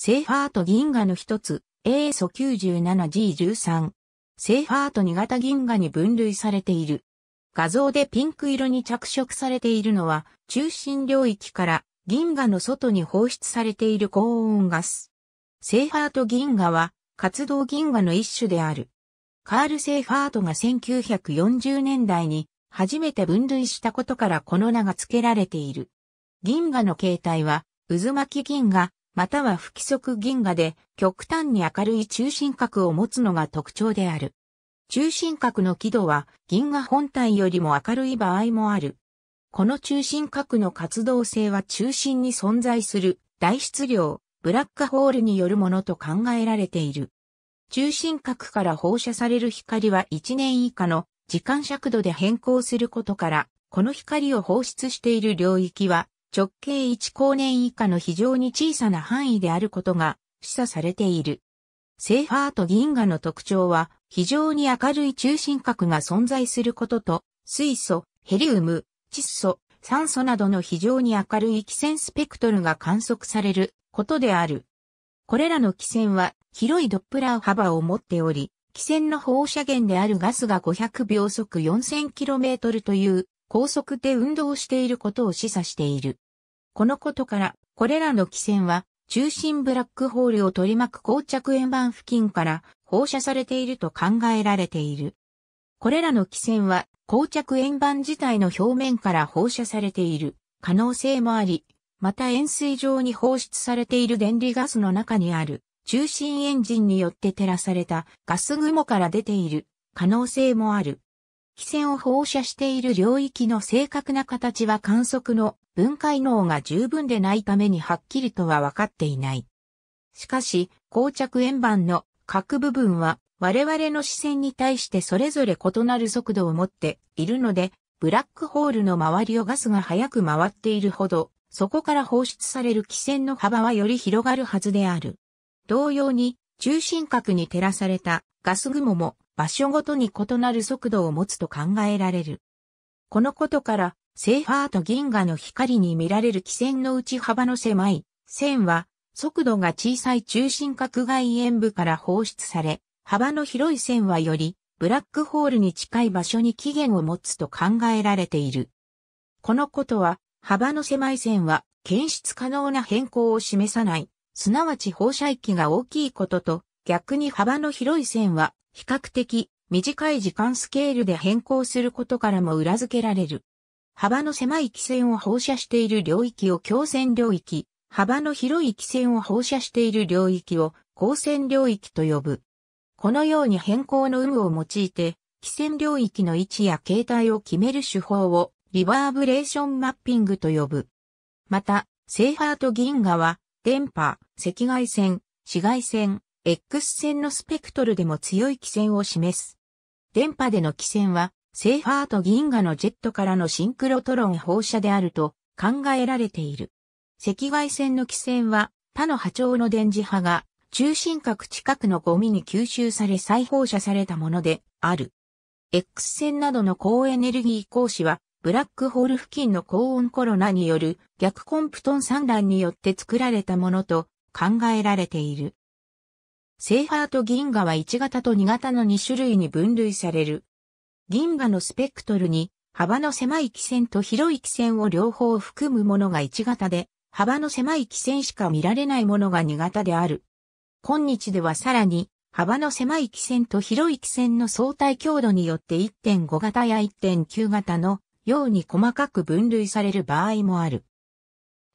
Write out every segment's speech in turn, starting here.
セーファート銀河の一つ、a s 九 97G13。セーファート2型銀河に分類されている。画像でピンク色に着色されているのは、中心領域から銀河の外に放出されている高温ガス。セーファート銀河は活動銀河の一種である。カール・セーファートが1940年代に初めて分類したことからこの名が付けられている。銀河の形態は渦巻き銀河、または不規則銀河で極端に明るい中心角を持つのが特徴である。中心角の輝度は銀河本体よりも明るい場合もある。この中心核の活動性は中心に存在する大質量、ブラックホールによるものと考えられている。中心核から放射される光は1年以下の時間尺度で変更することから、この光を放出している領域は直径1光年以下の非常に小さな範囲であることが示唆されている。セーファーと銀河の特徴は非常に明るい中心核が存在することと水素、ヘリウム、窒素、酸素などの非常に明るい気線スペクトルが観測されることである。これらの気線は広いドップラー幅を持っており、気線の放射源であるガスが500秒速 4000km という高速で運動していることを示唆している。このことから、これらの気線は、中心ブラックホールを取り巻く膠着円盤付近から放射されていると考えられている。これらの気線は、膠着円盤自体の表面から放射されている可能性もあり、また円錐状に放出されている電離ガスの中にある中心エンジンによって照らされたガス雲から出ている可能性もある。気線を放射している領域の正確な形は観測の分解能が十分でないためにはっきりとは分かっていない。しかし、硬着円盤の各部分は我々の視線に対してそれぞれ異なる速度を持っているので、ブラックホールの周りをガスが速く回っているほど、そこから放出される気線の幅はより広がるはずである。同様に、中心角に照らされたガス雲も場所ごとに異なる速度を持つと考えられる。このことから、セーファーと銀河の光に見られる気線の内幅の狭い線は、速度が小さい中心角外縁部から放出され、幅の広い線はより、ブラックホールに近い場所に起源を持つと考えられている。このことは、幅の狭い線は検出可能な変更を示さない、すなわち放射域が大きいことと、逆に幅の広い線は比較的短い時間スケールで変更することからも裏付けられる。幅の狭い基線を放射している領域を強線領域、幅の広い基線を放射している領域を光線領域と呼ぶ。このように変更の有無を用いて、基線領域の位置や形態を決める手法をリバーブレーションマッピングと呼ぶ。また、セーハーと銀河は、電波、赤外線、紫外線、X 線のスペクトルでも強い気線を示す。電波での気線は、セーファーと銀河のジェットからのシンクロトロン放射であると考えられている。赤外線の気線は、他の波長の電磁波が中心核近くのゴミに吸収され再放射されたものである。X 線などの高エネルギー光子は、ブラックホール付近の高温コロナによる逆コンプトン散乱によって作られたものと考えられている。セーファーと銀河は1型と2型の2種類に分類される。銀河のスペクトルに、幅の狭い基線と広い基線を両方含むものが1型で、幅の狭い基線しか見られないものが2型である。今日ではさらに、幅の狭い基線と広い基線の相対強度によって1.5型や1.9型のように細かく分類される場合もある。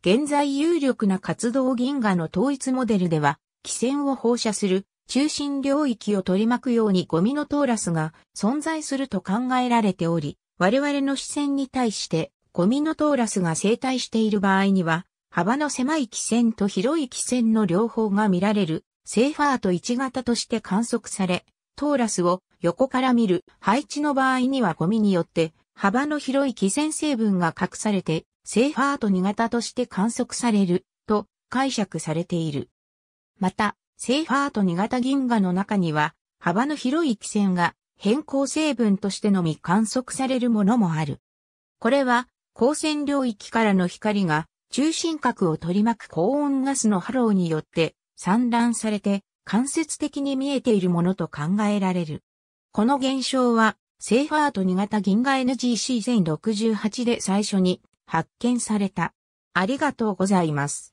現在有力な活動銀河の統一モデルでは、汽船を放射する中心領域を取り巻くようにゴミのトーラスが存在すると考えられており、我々の視線に対してゴミのトーラスが生態している場合には、幅の狭い気線と広い気線の両方が見られる、セーファーと1型として観測され、トーラスを横から見る配置の場合にはゴミによって幅の広い気線成分が隠されて、セーファーと2型として観測されると解釈されている。また、セーファート2型銀河の中には、幅の広い気線が変更成分としてのみ観測されるものもある。これは、光線領域からの光が中心核を取り巻く高温ガスのハローによって散乱されて間接的に見えているものと考えられる。この現象は、セーファート2型銀河 NGC1068 で最初に発見された。ありがとうございます。